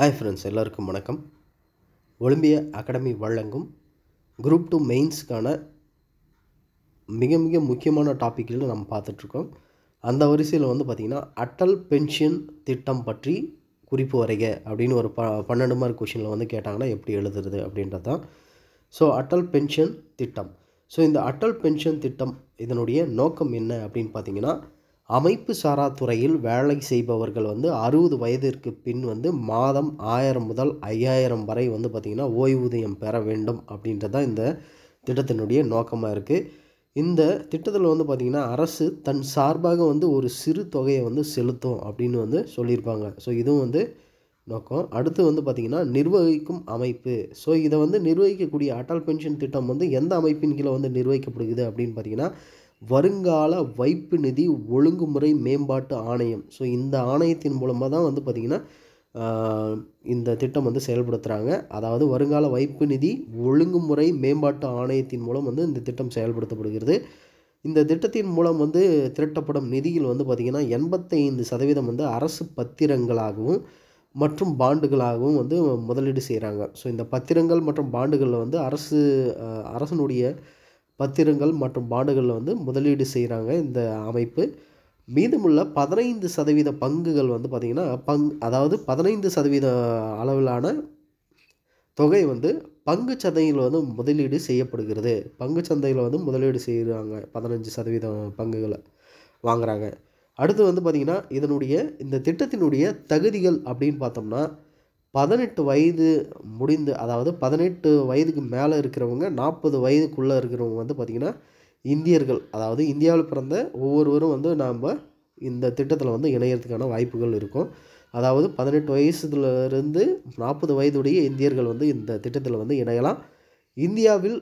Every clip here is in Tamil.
ஹாய் ஃப்ரெண்ட்ஸ் எல்லாருக்கும் வணக்கம் ஒலிம்பிய அகாடமி வழங்கும் குரூப் டூ மெயின்ஸுக்கான மிக மிக முக்கியமான டாப்பிக்கில் நம்ம பார்த்துட்ருக்கோம் அந்த வரிசையில் வந்து பார்த்திங்கன்னா அட்டல் பென்ஷன் திட்டம் பற்றி குறிப்பு வரைக அப்படின்னு ஒரு ப பன்னெண்டு மார்க் கொஷினில் வந்து கேட்டாங்கன்னா எப்படி எழுதுறது அப்படின்றது தான் ஸோ அட்டல் பென்ஷன் திட்டம் ஸோ இந்த அட்டல் பென்ஷன் திட்டம் இதனுடைய நோக்கம் என்ன அப்படின்னு பார்த்தீங்கன்னா அமைப்பு சாரா துறையில் வேலை செய்பவர்கள் வந்து அறுபது வயதிற்கு பின் வந்து மாதம் ஆயிரம் முதல் ஐயாயிரம் வரை வந்து பார்த்திங்கன்னா ஓய்வூதியம் பெற வேண்டும் அப்படின்றது தான் இந்த திட்டத்தினுடைய நோக்கமாக இருக்குது இந்த திட்டத்தில் வந்து பார்த்திங்கன்னா அரசு தன் சார்பாக வந்து ஒரு சிறு தொகையை வந்து செலுத்தும் அப்படின்னு வந்து சொல்லியிருப்பாங்க ஸோ இதுவும் வந்து நோக்கம் அடுத்து வந்து பார்த்திங்கன்னா நிர்வகிக்கும் அமைப்பு ஸோ இதை வந்து நிர்வகிக்கக்கூடிய அட்டல் பென்ஷன் திட்டம் வந்து எந்த அமைப்பின் கீழே வந்து நிர்வகிக்கப்படுகிறது அப்படின்னு பார்த்திங்கன்னா வருங்கால வைப்பு நிதி ஒழுங்குமுறை மேம்பாட்டு ஆணையம் ஸோ இந்த ஆணையத்தின் மூலமாக தான் வந்து பார்த்திங்கன்னா இந்த திட்டம் வந்து செயல்படுத்துகிறாங்க அதாவது வருங்கால வைப்பு நிதி ஒழுங்குமுறை மேம்பாட்டு ஆணையத்தின் மூலம் வந்து இந்த திட்டம் செயல்படுத்தப்படுகிறது இந்த திட்டத்தின் மூலம் வந்து திரட்டப்படும் நிதியில் வந்து பார்த்திங்கன்னா எண்பத்தைந்து சதவீதம் வந்து அரசு பத்திரங்களாகவும் மற்றும் பாண்டுகளாகவும் வந்து முதலீடு செய்கிறாங்க ஸோ இந்த பத்திரங்கள் மற்றும் பாண்டுகளில் வந்து அரசு அரசனுடைய பத்திரங்கள் மற்றும் பாண்டுகளில் வந்து முதலீடு செய்கிறாங்க இந்த அமைப்பு மீதமுள்ள பதினைந்து சதவீத பங்குகள் வந்து பார்த்திங்கன்னா பங் அதாவது பதினைந்து சதவீத அளவிலான தொகை வந்து பங்கு சந்தையில் வந்து முதலீடு செய்யப்படுகிறது பங்கு சந்தையில் வந்து முதலீடு செய்கிறாங்க பதினஞ்சு சதவீதம் பங்குகளை வாங்குகிறாங்க அடுத்து வந்து பார்த்திங்கன்னா இதனுடைய இந்த திட்டத்தினுடைய தகுதிகள் அப்படின்னு பார்த்தோம்னா பதினெட்டு வயது முடிந்து அதாவது பதினெட்டு வயதுக்கு மேலே இருக்கிறவங்க நாற்பது வயதுக்குள்ளே இருக்கிறவங்க வந்து பார்த்திங்கன்னா இந்தியர்கள் அதாவது இந்தியாவில் பிறந்த ஒவ்வொருவரும் வந்து நாம் இந்த திட்டத்தில் வந்து இணையறதுக்கான வாய்ப்புகள் இருக்கும் அதாவது பதினெட்டு வயசுலேருந்து நாற்பது வயதுடைய இந்தியர்கள் வந்து இந்த திட்டத்தில் வந்து இணையலாம் இந்தியாவில்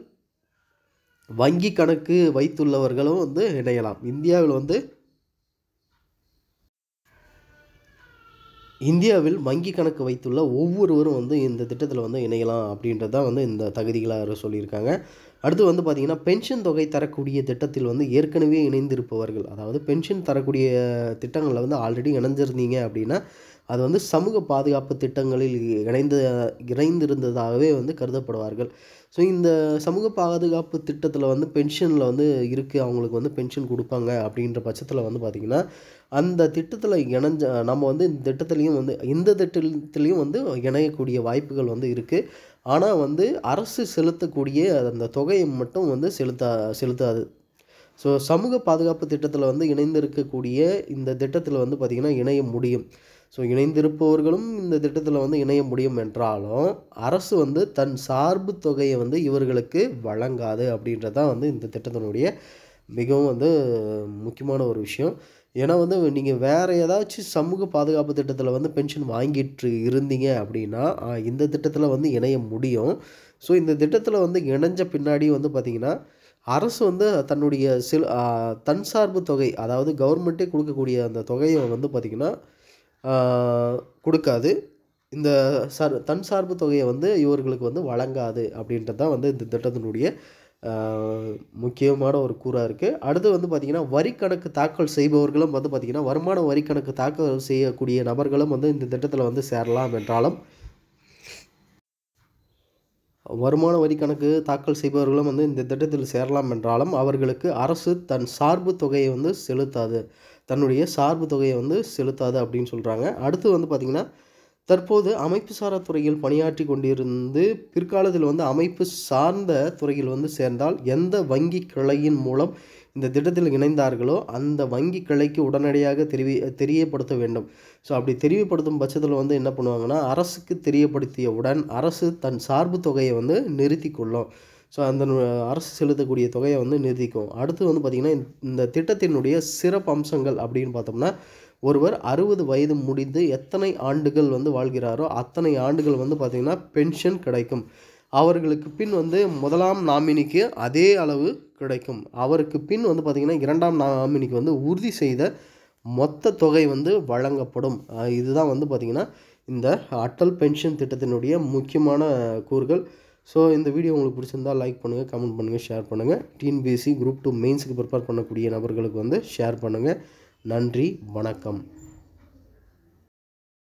வங்கி கணக்கு வைத்துள்ளவர்களும் வந்து இணையலாம் இந்தியாவில் வந்து இந்தியாவில் வங்கி கணக்கு வைத்துள்ள ஒவ்வொருவரும் வந்து இந்த திட்டத்தில் வந்து இணையலாம் அப்படின்றது தான் வந்து இந்த தகுதிகளாக சொல்லியிருக்காங்க அடுத்து வந்து பார்த்திங்கன்னா பென்ஷன் தொகை தரக்கூடிய திட்டத்தில் வந்து ஏற்கனவே இணைந்திருப்பவர்கள் அதாவது பென்ஷன் தரக்கூடிய திட்டங்களில் வந்து ஆல்ரெடி இணைஞ்சிருந்தீங்க அப்படின்னா அது வந்து சமூக பாதுகாப்பு திட்டங்களில் இணைந்த இணைந்திருந்ததாகவே வந்து கருதப்படுவார்கள் ஸோ இந்த சமூக பாதுகாப்பு திட்டத்தில் வந்து பென்ஷனில் வந்து இருக்குது அவங்களுக்கு வந்து பென்ஷன் கொடுப்பாங்க அப்படின்ற பட்சத்தில் வந்து பார்த்திங்கன்னா அந்த திட்டத்தில் இணைஞ்ச நம்ம வந்து இந்த திட்டத்துலேயும் வந்து இந்த திட்டத்துலேயும் வந்து இணையக்கூடிய வாய்ப்புகள் வந்து இருக்குது ஆனால் வந்து அரசு செலுத்தக்கூடிய அந்த தொகையை மட்டும் வந்து செலுத்தா செலுத்தாது ஸோ சமூக பாதுகாப்பு திட்டத்தில் வந்து இணைந்திருக்கக்கூடிய இந்த திட்டத்தில் வந்து பார்த்திங்கன்னா இணைய முடியும் ஸோ இணைந்திருப்பவர்களும் இந்த திட்டத்தில் வந்து இணைய முடியும் என்றாலும் அரசு வந்து தன் சார்பு தொகையை வந்து இவர்களுக்கு வழங்காது அப்படின்றது தான் வந்து இந்த திட்டத்தினுடைய மிகவும் வந்து முக்கியமான ஒரு விஷயம் ஏன்னா வந்து நீங்கள் வேறு ஏதாச்சும் சமூக பாதுகாப்பு திட்டத்தில் வந்து பென்ஷன் வாங்கிட்டு இருந்தீங்க அப்படின்னா இந்த திட்டத்தில் வந்து இணைய முடியும் ஸோ இந்த திட்டத்தில் வந்து இணைஞ்ச பின்னாடி வந்து பார்த்திங்கன்னா அரசு வந்து தன்னுடைய சில தன் சார்பு தொகை அதாவது கவர்மெண்ட்டே கொடுக்கக்கூடிய அந்த தொகையை வந்து பார்த்திங்கன்னா கொடுக்காது இந்த சார் தன் சார்பு தொகையை வந்து இவர்களுக்கு வந்து வழங்காது அப்படின்றது தான் வந்து இந்த திட்டத்தினுடைய முக்கியமான ஒரு கூறாக இருக்குது அடுத்து வந்து பார்த்திங்கன்னா வரி கணக்கு தாக்கல் செய்பவர்களும் வந்து பார்த்திங்கன்னா வருமான வரி கணக்கு தாக்கல் செய்யக்கூடிய நபர்களும் வந்து இந்த திட்டத்தில் வந்து சேரலாம் என்றாலும் வருமான வரி கணக்கு தாக்கல் செய்பவர்களும் வந்து இந்த திட்டத்தில் சேரலாம் என்றாலும் அவர்களுக்கு அரசு தன் சார்பு தொகையை வந்து செலுத்தாது தன்னுடைய சார்பு தொகையை வந்து செலுத்தாது அப்படின்னு சொல்கிறாங்க அடுத்து வந்து பார்த்திங்கன்னா தற்போது அமைப்பு சாரா துறையில் பணியாற்றி கொண்டிருந்து பிற்காலத்தில் வந்து அமைப்பு சார்ந்த துறையில் வந்து சேர்ந்தால் எந்த வங்கி கிளையின் மூலம் இந்த திட்டத்தில் இணைந்தார்களோ அந்த வங்கி கிளைக்கு உடனடியாக தெரிவி தெரியப்படுத்த வேண்டும் ஸோ அப்படி தெரியப்படுத்தும் பட்சத்தில் வந்து என்ன பண்ணுவாங்கன்னா அரசுக்கு தெரியப்படுத்தியவுடன் அரசு தன் சார்பு தொகையை வந்து நிறுத்தி கொள்ளும் ஸோ அந்த அரசு செலுத்தக்கூடிய தொகையை வந்து நிறுத்திக்கும் அடுத்து வந்து பார்த்திங்கன்னா இந்த திட்டத்தினுடைய சிறப்பம்சங்கள் அப்படின்னு பார்த்தோம்னா ஒருவர் அறுபது வயது முடிந்து எத்தனை ஆண்டுகள் வந்து வாழ்கிறாரோ அத்தனை ஆண்டுகள் வந்து பார்த்திங்கன்னா பென்ஷன் கிடைக்கும் அவர்களுக்கு பின் வந்து முதலாம் நாமினிக்கு அதே அளவு கிடைக்கும் அவருக்கு பின் வந்து பார்த்திங்கன்னா இரண்டாம் நாமினிக்கு வந்து உறுதி செய்த மொத்த தொகை வந்து வழங்கப்படும் இதுதான் வந்து பார்த்திங்கன்னா இந்த அட்டல் பென்ஷன் திட்டத்தினுடைய முக்கியமான கூறுகள் ஸோ இந்த வீடியோ உங்களுக்கு பிடிச்சிருந்தால் லைக் பண்ணுங்கள் கமெண்ட் பண்ணுங்கள் ஷேர் பண்ணுங்கள் டிஎன்பிஎஸ்சி குரூப் டூ மெயின்ஸுக்கு ப்ரிப்பேர் பண்ணக்கூடிய நபர்களுக்கு வந்து ஷேர் பண்ணுங்கள் நன்றி வணக்கம்